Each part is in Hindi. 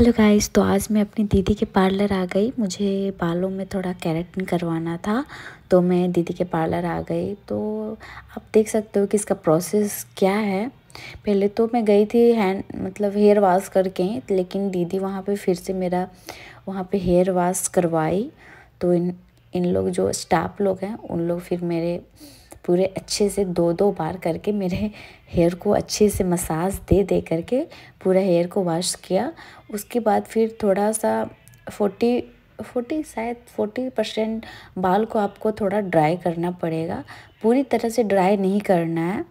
हेलो गाइस तो आज मैं अपनी दीदी के पार्लर आ गई मुझे बालों में थोड़ा कैरेटिन करवाना था तो मैं दीदी के पार्लर आ गई तो आप देख सकते हो कि इसका प्रोसेस क्या है पहले तो मैं गई थी हैंड मतलब हेयर वाश करके लेकिन दीदी वहाँ पे फिर से मेरा वहाँ पे हेयर वाश करवाई तो इन इन लोग जो स्टाफ लोग हैं उन लोग फिर मेरे पूरे अच्छे से दो दो बार करके मेरे हेयर को अच्छे से मसाज दे दे करके पूरा हेयर को वॉश किया उसके बाद फिर थोड़ा सा फोर्टी फोर्टी शायद फोर्टी परसेंट बाल को आपको थोड़ा ड्राई करना पड़ेगा पूरी तरह से ड्राई नहीं करना है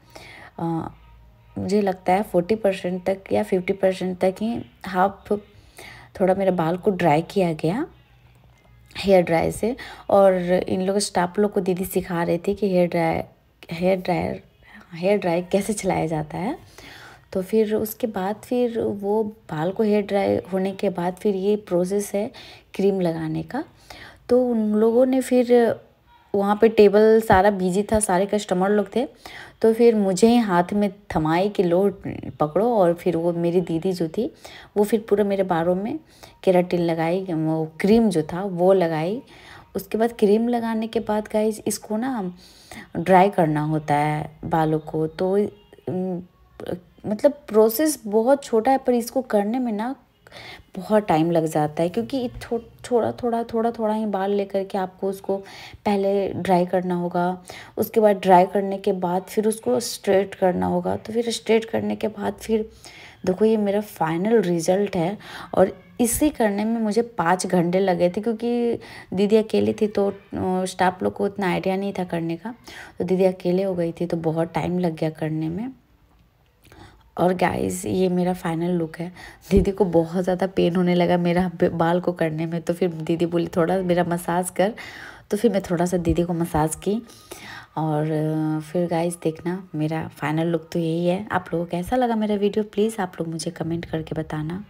आ, मुझे लगता है फोर्टी परसेंट तक या फिफ्टी परसेंट तक ही हाफ थोड़ा मेरे बाल को ड्राई किया गया हेयर ड्राई से और इन लोग स्टाफ लोग को दीदी सिखा रहे थे कि hair dry hair dryer hair dry कैसे चलाया जाता है तो फिर उसके बाद फिर वो बाल को हेयर ड्राई होने के बाद फिर ये प्रोसेस है क्रीम लगाने का तो उन लोगों ने फिर वहाँ पे टेबल सारा बिजी था सारे कस्टमर लोग थे तो फिर मुझे ही हाथ में थमाए कि लो पकड़ो और फिर वो मेरी दीदी जो थी वो फिर पूरा मेरे बालों में केराटिन लगाई वो क्रीम जो था वो लगाई उसके बाद क्रीम लगाने के बाद गाइज इसको ना ड्राई करना होता है बालों को तो मतलब प्रोसेस बहुत छोटा है पर इसको करने में ना बहुत टाइम लग जाता है क्योंकि थो, थोड़ा थोड़ा थोड़ा थोड़ा ही बाल लेकर के आपको उसको पहले ड्राई करना होगा उसके बाद ड्राई करने के बाद फिर उसको स्ट्रेट करना होगा तो फिर स्ट्रेट करने के बाद फिर देखो ये मेरा फाइनल रिज़ल्ट है और इसी करने में मुझे पाँच घंटे लगे थे क्योंकि दीदी अकेली थी तो स्टाफ लोग को उतना आइडिया नहीं था करने का तो दीदी अकेले हो गई थी तो बहुत टाइम लग गया करने में और गाइस ये मेरा फाइनल लुक है दीदी को बहुत ज़्यादा पेन होने लगा मेरा बाल को करने में तो फिर दीदी बोली थोड़ा मेरा मसाज कर तो फिर मैं थोड़ा सा दीदी को मसाज की और फिर गाइस देखना मेरा फाइनल लुक तो यही है आप लोगों को कैसा लगा मेरा वीडियो प्लीज़ आप लोग मुझे कमेंट करके बताना